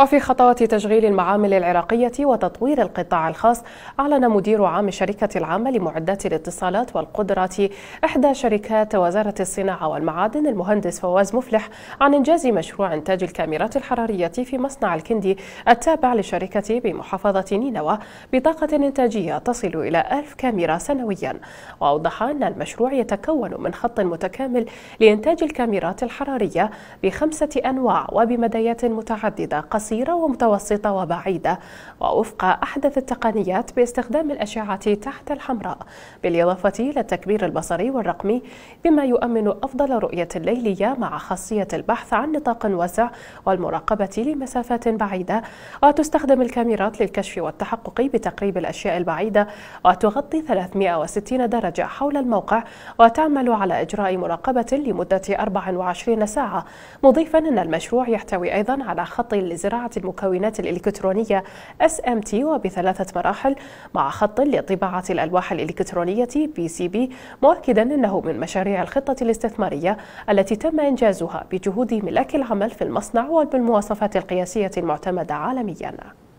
وفي خطوات تشغيل المعامل العراقية وتطوير القطاع الخاص أعلن مدير عام الشركة العامة لمعدات الاتصالات والقدرات إحدى شركات وزارة الصناعة والمعادن المهندس فواز مفلح عن إنجاز مشروع إنتاج الكاميرات الحرارية في مصنع الكندي التابع لشركة بمحافظة نينوى بطاقة إنتاجية تصل إلى ألف كاميرا سنويا وأوضح أن المشروع يتكون من خط متكامل لإنتاج الكاميرات الحرارية بخمسة أنواع وبمدايات متعددة قصر قصيرة ومتوسطة وبعيدة ووفق أحدث التقنيات باستخدام الأشعة تحت الحمراء بالإضافة إلى التكبير البصري والرقمي بما يؤمن أفضل رؤية ليلية مع خاصية البحث عن نطاق واسع والمراقبة لمسافات بعيدة وتستخدم الكاميرات للكشف والتحقق بتقريب الأشياء البعيدة وتغطي 360 درجة حول الموقع وتعمل على إجراء مراقبة لمدة 24 ساعة مضيفا أن المشروع يحتوي أيضا على خط لزراعة لزراعة المكونات الإلكترونية SMT وبثلاثة مراحل مع خط لطباعة الألواح الإلكترونية PCB مؤكدا أنه من مشاريع الخطة الاستثمارية التي تم إنجازها بجهود ملاك العمل في المصنع وبالمواصفات القياسية المعتمدة عالميا